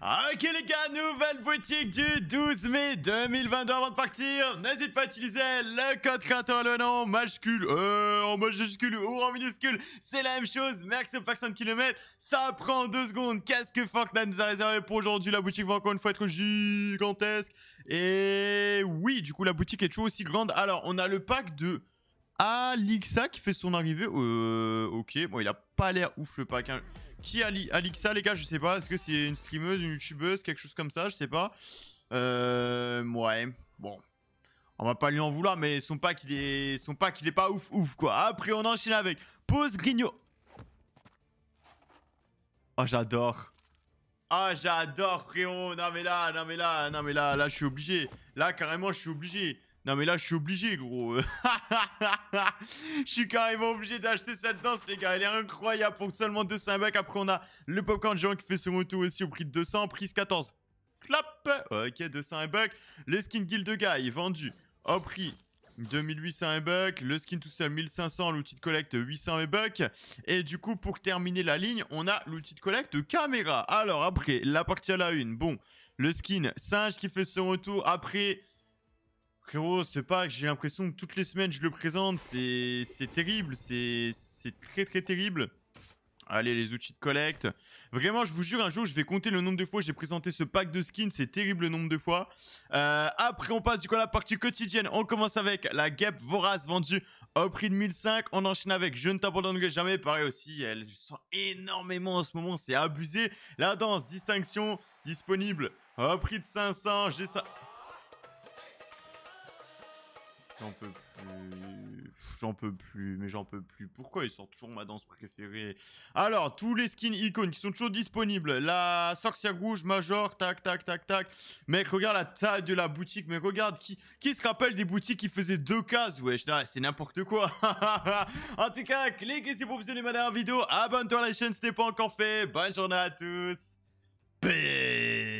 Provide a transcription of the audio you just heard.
Ok les gars, nouvelle boutique du 12 mai 2022 avant de partir. N'hésite pas à utiliser le code créateur le nom majuscule, e, en majuscule ou en minuscule. C'est la même chose, merci au 100 km. Ça prend deux secondes. Qu'est-ce que Fortnite nous a réservé pour aujourd'hui La boutique va encore une fois être gigantesque. Et oui, du coup la boutique est toujours aussi grande. Alors on a le pack de... Alixa qui fait son arrivée. Euh, ok, bon, il a pas l'air ouf le pack. Hein. Qui Ali Alixa, les gars Je sais pas. Est-ce que c'est une streameuse, une youtubeuse, quelque chose comme ça Je sais pas. Euh, ouais, bon. On va pas lui en vouloir, mais son pack, il est, son est pas ouf, ouf, quoi. Après, on enchaîne avec Pose Grignot. Oh, j'adore. Ah, j'adore, frérot. Non, mais là, non, mais là, non, mais là, là, je suis obligé. Là, carrément, je suis obligé. Non mais là je suis obligé gros. je suis carrément obligé d'acheter cette danse les gars. Elle est incroyable pour seulement 200 bucks. Après on a le popcorn géant qui fait son moto aussi au prix de 200. Prise 14. Clap Ok 200 bucks. Le skin guild guy vendu au prix 2800 bucks, le skin tout seul 1500, l'outil de collecte 800 bucks. Et du coup, pour terminer la ligne, on a l'outil de collecte caméra. Alors après, la partie à la une, bon, le skin singe qui fait son retour. Après, Frérot, ce pack, j'ai l'impression que toutes les semaines je le présente. C'est terrible, c'est très très terrible. Allez, les outils de collecte. Vraiment, je vous jure, un jour, je vais compter le nombre de fois j'ai présenté ce pack de skins. C'est terrible le nombre de fois. Euh, après, on passe du coup à la partie quotidienne. On commence avec la guêpe vorace vendue au prix de 1005. On enchaîne avec Je ne t'abandonnerai jamais. Pareil aussi, elle sent énormément en ce moment. C'est abusé. La danse, distinction, disponible au prix de 500. Juste... un J'en peux plus. J'en peux plus, mais j'en peux plus. Pourquoi ils sortent toujours ma danse préférée Alors, tous les skins icônes qui sont toujours disponibles. La sorcière rouge, Major, tac, tac, tac, tac. Mec, regarde la taille de la boutique. Mais regarde, qui, se rappelle des boutiques qui faisaient deux cases Wesh, c'est n'importe quoi. en tout cas, cliquez ici pour visionner ma dernière vidéo. Abonne-toi à la chaîne si t'es pas encore fait. Bonne journée à tous. Peace